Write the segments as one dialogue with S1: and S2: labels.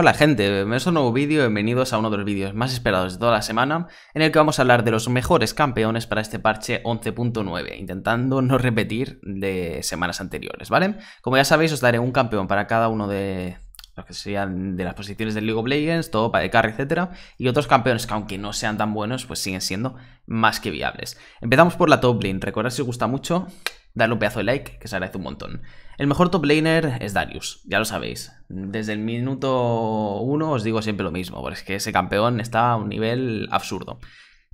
S1: Hola gente, a un nuevo vídeo, bienvenidos a uno de los vídeos más esperados de toda la semana en el que vamos a hablar de los mejores campeones para este parche 11.9, intentando no repetir de semanas anteriores, ¿vale? Como ya sabéis os daré un campeón para cada uno de los que de las posiciones del League of Legends, todo para de carry, etcétera, y otros campeones que aunque no sean tan buenos, pues siguen siendo más que viables. Empezamos por la top lane, recordad si os gusta mucho, Dale un pedazo de like, que se agradece un montón. El mejor top laner es Darius, ya lo sabéis. Desde el minuto 1 os digo siempre lo mismo, porque es que ese campeón está a un nivel absurdo.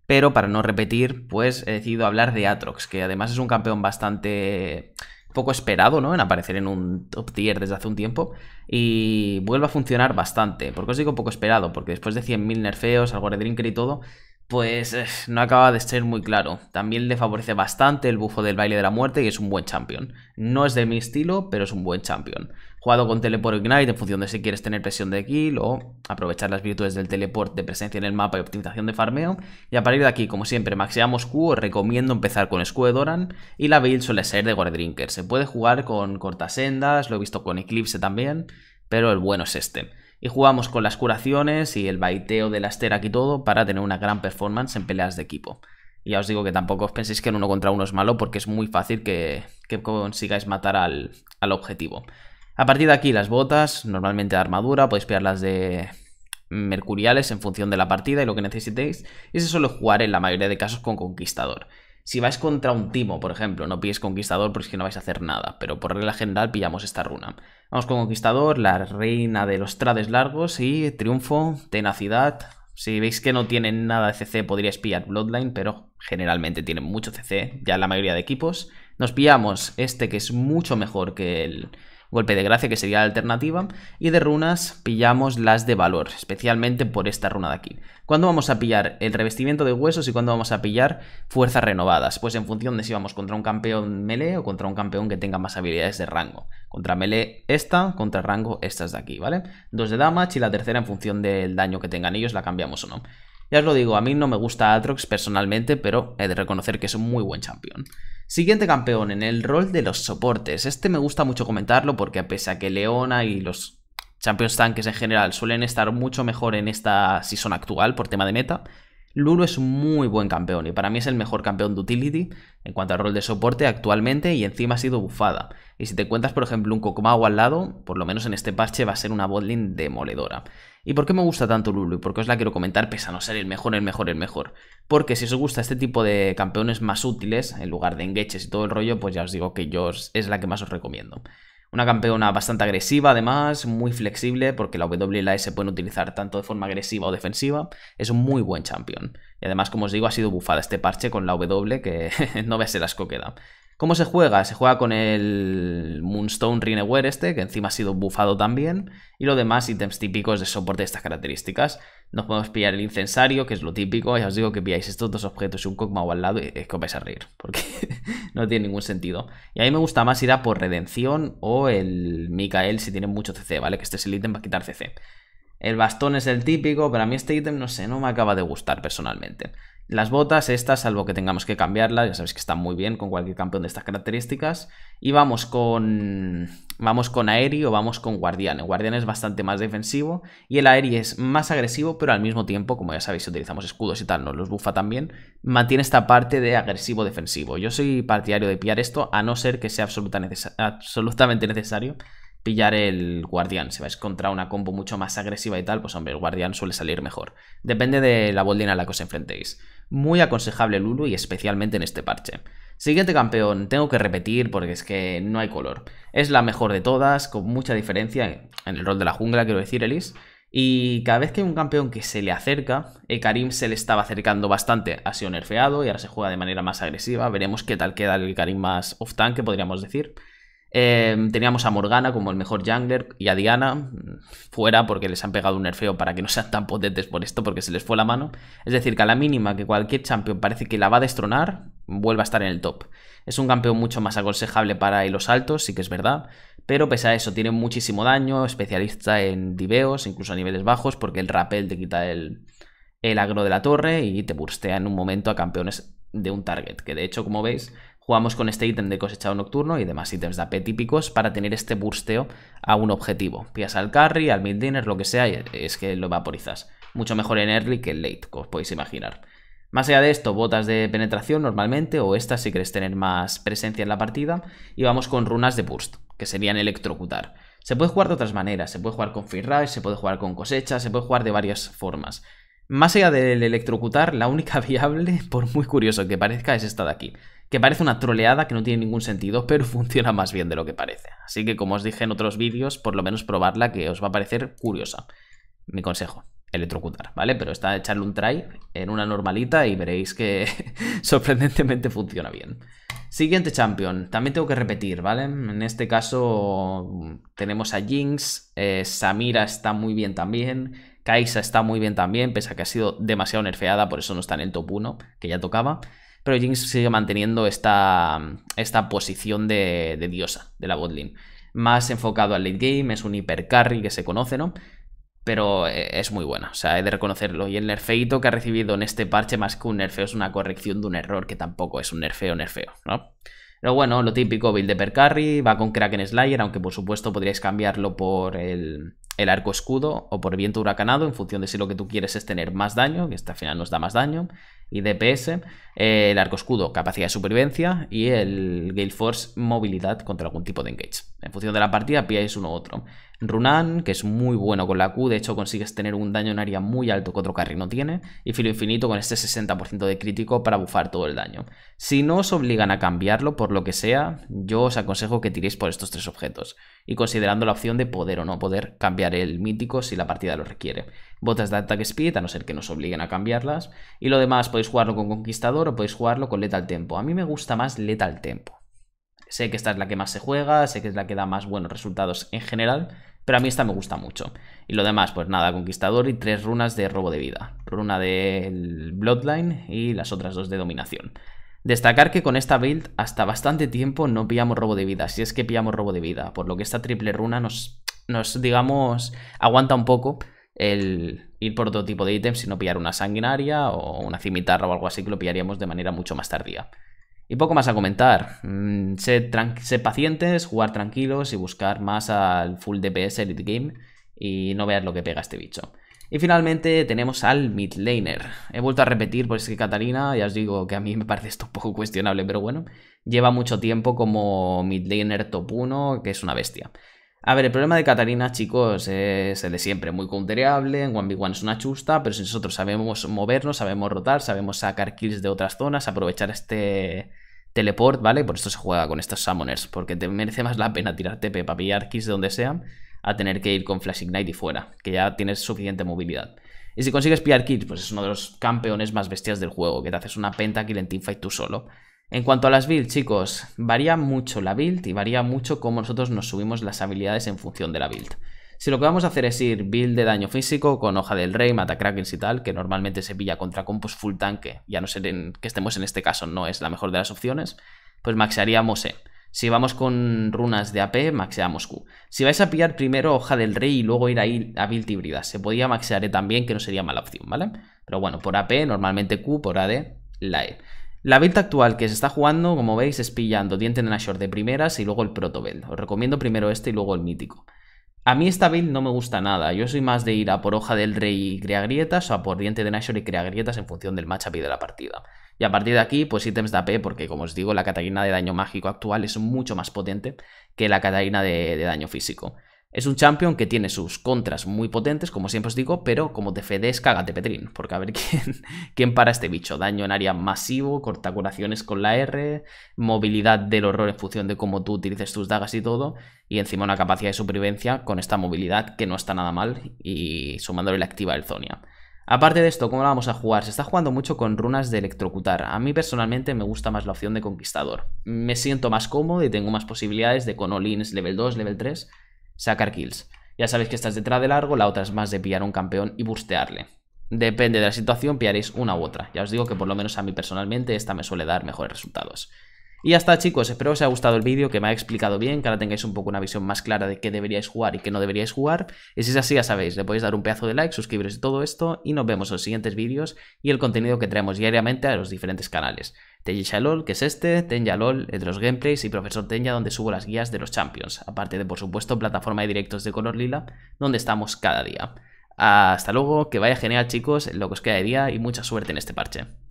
S1: Pero para no repetir, pues he decidido hablar de Atrox, que además es un campeón bastante poco esperado, ¿no? En aparecer en un top tier desde hace un tiempo. Y vuelve a funcionar bastante. ¿Por qué os digo poco esperado? Porque después de 100.000 nerfeos, algo de Drinker y todo, pues eh, no acaba de ser muy claro. También le favorece bastante el bufo del baile de la muerte y es un buen champion. No es de mi estilo, pero es un buen champion. Jugado con Teleport Ignite en función de si quieres tener presión de kill o aprovechar las virtudes del teleport de presencia en el mapa y optimización de farmeo. Y a partir de aquí, como siempre, maxeamos Q, recomiendo empezar con Escudo Doran y la build suele ser de Guardrinker. Se puede jugar con cortas sendas, lo he visto con Eclipse también, pero el bueno es este. Y jugamos con las curaciones y el baiteo del Asterak y todo para tener una gran performance en peleas de equipo. Y ya os digo que tampoco os penséis que en uno contra uno es malo porque es muy fácil que, consigáis matar al, al, objetivo. A partir de aquí las botas, normalmente de armadura, podéis pillarlas de mercuriales en función de la partida y lo que necesitéis. Y se suele jugar en la mayoría de casos con conquistador. Si vais contra un timo, por ejemplo, no pilléis conquistador porque es que no vais a hacer nada, pero por regla general pillamos esta runa. Vamos con Conquistador, la reina de los trades largos y triunfo, tenacidad. Si veis que no tienen nada de CC, podría pillar Bloodline, pero generalmente tienen mucho CC, ya la mayoría de equipos. Nos pillamos este que es mucho mejor que el, Golpe de gracia, que sería la alternativa. Y de runas pillamos las de valor, especialmente por esta runa de aquí. ¿Cuándo vamos a pillar el revestimiento de huesos y cuándo vamos a pillar fuerzas renovadas? Pues en función de si vamos contra un campeón melee o contra un campeón que tenga más habilidades de rango. Contra melee esta, contra rango estas de aquí, ¿vale? Dos de damage y la tercera en función del daño que tengan ellos la cambiamos o no. Ya os lo digo, a mí no me gusta Atrox personalmente, pero he de reconocer que es un muy buen campeón. Siguiente campeón en el rol de los soportes. Este me gusta mucho comentarlo porque pese a que Leona y los Champions tanques en general suelen estar mucho mejor en esta season actual por tema de meta, Lulu es un muy buen campeón y para mí es el mejor campeón de utility en cuanto al rol de soporte actualmente y encima ha sido bufada. Y si te cuentas, por ejemplo, un Kokomago al lado, por lo menos en este parche va a ser una botlane demoledora. ¿Y por qué me gusta tanto Lulu? Y por qué os la quiero comentar pese a no ser el mejor, el mejor, el mejor. Porque si os gusta este tipo de campeones más útiles, en lugar de engeches y todo el rollo, pues ya os digo que yo es la que más os recomiendo. Una campeona bastante agresiva, además, muy flexible, porque la W y la S pueden utilizar tanto de forma agresiva o defensiva. Es un muy buen champion. Y además, como os digo, ha sido bufada este parche con la W, que no a ser asco que da. ¿Cómo se juega? Se juega con el Moonstone Rineware este, que encima ha sido bufado también, y lo demás ítems típicos de soporte de estas características. Nos podemos pillar el incensario, que es lo típico, ya os digo que pilláis estos dos objetos y un Kog'Maw al lado y es que os vais a reír, porque no tiene ningún sentido. Y a mí me gusta más ir a por Redención o el Mikael si tiene mucho CC, ¿vale? Que este es el ítem para quitar CC. El bastón es el típico, pero a mí este ítem, no sé, no me acaba de gustar personalmente. Las botas estas, salvo que tengamos que cambiarlas, ya sabéis que están muy bien con cualquier campeón de estas características. Y vamos con vamos con Aeri o vamos con Guardián. El Guardián es bastante más defensivo y el Aeri es más agresivo, pero al mismo tiempo, como ya sabéis, si utilizamos escudos y tal, nos los bufa también, mantiene esta parte de agresivo-defensivo. Yo soy partidario de pillar esto, a no ser que sea absolutamente necesario pillar el guardián. Si vais contra una combo mucho más agresiva y tal, pues hombre, el guardián suele salir mejor. Depende de la boldina a la que os enfrentéis. Muy aconsejable Lulu y especialmente en este parche. Siguiente campeón, tengo que repetir porque es que no hay color. Es la mejor de todas, con mucha diferencia en el rol de la jungla, quiero decir, Elis. Y cada vez que hay un campeón que se le acerca, Karim se le estaba acercando bastante, ha sido nerfeado y ahora se juega de manera más agresiva. Veremos qué tal queda el Karim más off-tank, podríamos decir. Em, teníamos a Morgana como el mejor jungler y a Diana fuera porque les han pegado un nerfeo para que no sean tan potentes por esto porque se les fue la mano. Es decir, que a la mínima que cualquier champion parece que la va a destronar, vuelva a estar en el top. Es un campeón mucho más aconsejable para los altos, sí que es verdad, pero pese a eso tiene muchísimo daño, especialista en diveos, incluso a niveles bajos, porque el rappel te quita el, el agro de la torre y te burstea en un momento a campeones de un target, que de hecho, como veis, Jugamos con este ítem de cosechado nocturno y demás ítems de AP típicos para tener este bursteo a un objetivo. Pías al carry, al mid lo que sea, es que lo vaporizas. Mucho mejor en early que en late, como os podéis imaginar. Más allá de esto, botas de penetración normalmente, o estas si queréis tener más presencia en la partida, y vamos con runas de burst, que serían electrocutar. Se puede jugar de otras maneras, se puede jugar con free rise, se puede jugar con cosecha, se puede jugar de varias formas. Más allá del electrocutar, la única viable, por muy curioso que parezca, es esta de aquí, que parece una troleada que no tiene ningún sentido, pero funciona más bien de lo que parece. Así que como os dije en otros vídeos, por lo menos probarla que os va a parecer curiosa. Mi consejo, electrocutar, ¿vale? Pero está echarle un try en una normalita y veréis que sorprendentemente funciona bien. Siguiente champion, también tengo que repetir, ¿vale? En este caso tenemos a Jinx, eh, Samira está muy bien también, Kaisa está muy bien también, pese a que ha sido demasiado nerfeada, por eso no está en el top 1, que ya tocaba. Pero Jinx sigue manteniendo esta, esta posición de, diosa de la botlane. Más enfocado al late game, es un hipercarry que se conoce, ¿no? Pero eh, es muy buena, o sea, he de reconocerlo. Y el nerfeito que ha recibido en este parche, más que un nerfeo, es una corrección de un error que tampoco es un nerfeo, nerfeo, ¿no? Pero bueno, lo típico, build de per va con Kraken Slayer, aunque por supuesto podríais cambiarlo por el, el arco escudo o por viento huracanado, en función de si lo que tú quieres es tener más daño, que este al final nos da más daño, y DPS, eh, el arco escudo capacidad de supervivencia y el Gale Force movilidad contra algún tipo de engage. En función de la partida pilláis uno u otro. Runan, que es muy bueno con la Q, de hecho consigues tener un daño en área muy alto que otro carry no tiene, y filo infinito con este 60% de crítico para bufar todo el daño. Si no os obligan a cambiarlo por lo que sea, yo os aconsejo que tiréis por estos tres objetos, y considerando la opción de poder o no poder cambiar el mítico si la partida lo requiere. Botas de attack speed, a no ser que nos obliguen a cambiarlas, y lo demás podéis jugarlo con conquistador podéis jugarlo con al Tempo. A mí me gusta más Lethal Tempo. Sé que esta es la que más se juega, sé que es la que da más buenos resultados en general, pero a mí esta me gusta mucho. Y lo demás, pues nada, Conquistador y tres runas de robo de vida. Runa del Bloodline y las otras dos de dominación. Destacar que con esta build hasta bastante tiempo no pillamos robo de vida, si es que pillamos robo de vida, por lo que esta triple runa nos, nos digamos, aguanta un poco el, ir por otro tipo de ítems, sino pillar una sanguinaria o una cimitarra o algo así que lo pillaríamos de manera mucho más tardía. Y poco más a comentar. Mm, Sed pacientes, jugar tranquilos y buscar más al full DPS Elite Game y no veas lo que pega este bicho. Y finalmente tenemos al mid He vuelto a repetir, pues es que Catalina, ya os digo que a mí me parece esto un poco cuestionable, pero bueno, lleva mucho tiempo como mid laner top 1, que es una bestia. A ver, el problema de Catarina, chicos, es el de siempre, muy counterable, en 1v1 es una chusta, pero si nosotros sabemos movernos, sabemos rotar, sabemos sacar kills de otras zonas, aprovechar este teleport, ¿vale? Por esto se juega con estos summoners, porque te merece más la pena tirarte TP para pillar kills de donde sea a tener que ir con Flash Ignite y fuera, que ya tienes suficiente movilidad. Y si consigues pillar kills, pues es uno de los campeones más bestias del juego, que te haces una pentakill en teamfight tú solo. En cuanto a las builds, chicos, varía mucho la build y varía mucho cómo nosotros nos subimos las habilidades en función de la build. Si lo que vamos a hacer es ir build de daño físico con hoja del rey, mata krakens y tal, que normalmente se pilla contra compos full tanque, ya no ser que estemos en este caso, no es la mejor de las opciones, pues maxearíamos E. Si vamos con runas de AP, maxeamos Q. Si vais a pillar primero hoja del rey y luego ir ahí a build híbrida, se podía maxear E también, que no sería mala opción, ¿vale? Pero bueno, por AP, normalmente Q, por AD, la E. La build actual que se está jugando, como veis, es pillando Diente de Nashor de primeras y luego el Proto Os recomiendo primero este y luego el Mítico. A mí esta build no me gusta nada. Yo soy más de ir a por Hoja del Rey y crea grietas o a por Diente de Nashor y crea grietas en función del matchup y de la partida. Y a partir de aquí, pues ítems de AP, porque como os digo, la catarina de daño mágico actual es mucho más potente que la catarina de daño físico. Es un champion que tiene sus contras muy potentes, como siempre os digo, pero como te fedes, cágate Petrín, porque a ver quién, quién para este bicho. Daño en área masivo, curaciones con la R, movilidad del horror en función de cómo tú utilices tus dagas y todo, y encima una capacidad de supervivencia con esta movilidad que no está nada mal, y sumándole la activa del Zonia. Aparte de esto, ¿cómo la vamos a jugar? Se está jugando mucho con runas de electrocutar. A mí personalmente me gusta más la opción de conquistador. Me siento más cómodo y tengo más posibilidades de con all level 2, level 3 sacar kills. Ya sabéis que esta es detrás de largo, la otra es más de pillar a un campeón y bustearle. Depende de la situación, pillaréis una u otra. Ya os digo que por lo menos a mí personalmente esta me suele dar mejores resultados. Y ya está chicos, espero que os haya gustado el vídeo, que me ha explicado bien, que ahora tengáis un poco una visión más clara de qué deberíais jugar y qué no deberíais jugar. Y si es así ya sabéis, le podéis dar un pedazo de like, suscribiros y todo esto, y nos vemos en los siguientes vídeos y el contenido que traemos diariamente a los diferentes canales. Tenja LOL, que es este, Tenja LOL, de los gameplays y Profesor Tenja, donde subo las guías de los Champions, aparte de por supuesto plataforma de directos de color lila, donde estamos cada día. Hasta luego, que vaya genial chicos, lo que os queda de día y mucha suerte en este parche.